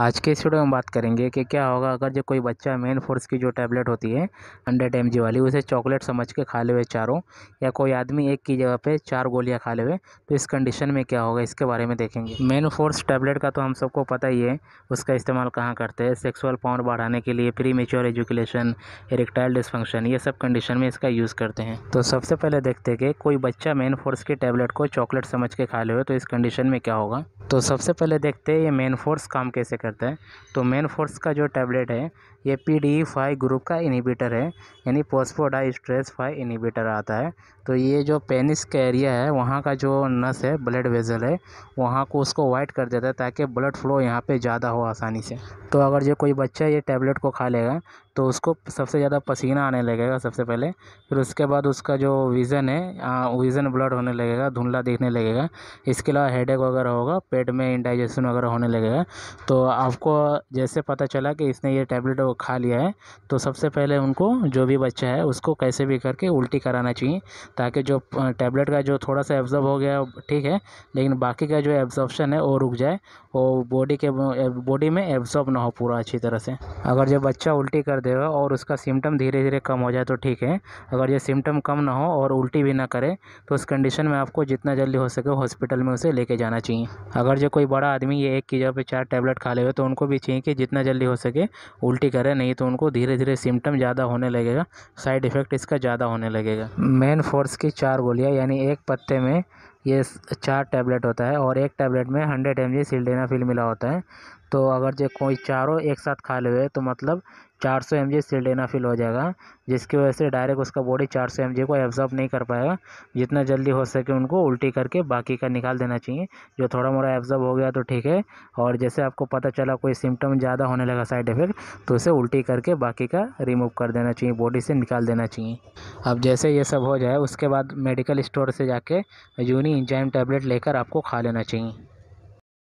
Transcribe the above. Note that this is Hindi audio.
आज के इस वीडियो में बात करेंगे कि क्या होगा अगर जो कोई बच्चा मेन फोर्स की जो टैबलेट होती है हंड्रेड एम वाली उसे चॉकलेट समझ के खा ले हुए चारों या कोई आदमी एक की जगह पे चार गोलियां खा ले हुए तो इस कंडीशन में क्या होगा इसके बारे में देखेंगे मेन फोर्स टैबलेट का तो हम सबको पता ही है उसका इस्तेमाल कहाँ करते हैं सेक्सुअल पावर बढ़ाने के लिए premature ejaculation erectile dysfunction ये सब कंडीशन में इसका यूज़ करते हैं तो सबसे पहले देखते हैं कि कोई बच्चा मेन फोर्स की टैबलेट को चॉकलेट समझ के खा ले हुए तो इस कंडीशन में क्या होगा तो सबसे पहले देखते हैं ये मेन फोर्स काम कैसे करता है तो मेन फोर्स का जो टैबलेट है ये पी डी फाइव ग्रुप का इनिबिटर है यानी पोस्फोडा स्ट्रेस फाइव इनिबिटर आता है तो ये जो पेनिस का एरिया है वहाँ का जो नस है ब्लड वेजल है वहाँ को उसको वाइट कर देता है ताकि ब्लड फ्लो यहाँ पे ज़्यादा हो आसानी से तो अगर जो कोई बच्चा ये टैबलेट को खा लेगा तो उसको सबसे ज़्यादा पसीना आने लगेगा सबसे पहले फिर उसके बाद उसका जो विज़न है आ, विज़न ब्लड होने लगेगा धुंधला दिखने लगेगा इसके अलावा एक वगैरह होगा पेट में इंडाइजेशन वगैरह होने लगेगा तो आपको जैसे पता चला कि इसने ये टैबलेट लोग खा लिया है तो सबसे पहले उनको जो भी बच्चा है उसको कैसे भी करके उल्टी कराना चाहिए ताकि जो टैबलेट का जो थोड़ा सा एब्जॉर्ब हो गया ठीक है लेकिन बाकी का जो एब्जॉर्बशन है वो रुक जाए और बॉडी के बॉडी में एब्जॉर्ब ना हो पूरा अच्छी तरह से अगर जब बच्चा उल्टी कर देगा और उसका सिम्टम धीरे धीरे कम हो जाए तो ठीक है अगर ये सिम्टम कम ना हो और उल्टी भी ना करे तो उस कंडीशन में आपको जितना जल्दी हो सके हॉस्पिटल में उसे लेके जाना चाहिए अगर जो कोई बड़ा आदमी ये एक की जगह पर चार टैबलेट खा ले तो उनको भी चाहिए कि जितना जल्दी हो सके उल्टी करें नहीं तो उनको धीरे धीरे सिम्टम ज़्यादा होने लगेगा साइड इफ़ेक्ट इसका ज़्यादा होने लगेगा मेन फोर्स की चार गोलियाँ यानी एक पत्ते में ये चार टैबलेट होता है और एक टैबलेट में हंड्रेड एम जी मिला होता है तो अगर जो कोई चारों एक साथ खा ले तो मतलब चार सौ एम जी सिलेना फिल हो जाएगा जिसकी वजह से डायरेक्ट उसका बॉडी चार सौ एम जी को एब्जॉर्ब नहीं कर पाएगा जितना जल्दी हो सके उनको उल्टी करके बाकी का निकाल देना चाहिए जो थोड़ा मोड़ा एब्जॉर्ब हो गया तो ठीक है और जैसे आपको पता चला कोई सिम्टम ज़्यादा होने लगा साइड इफ़ेक्ट तो उसे उल्टी करके बाकी का रिमूव कर देना चाहिए बॉडी से निकाल देना चाहिए अब जैसे ये सब हो जाए उसके बाद मेडिकल स्टोर से जाके यूनी इंजाइम टैबलेट लेकर आपको खा लेना चाहिए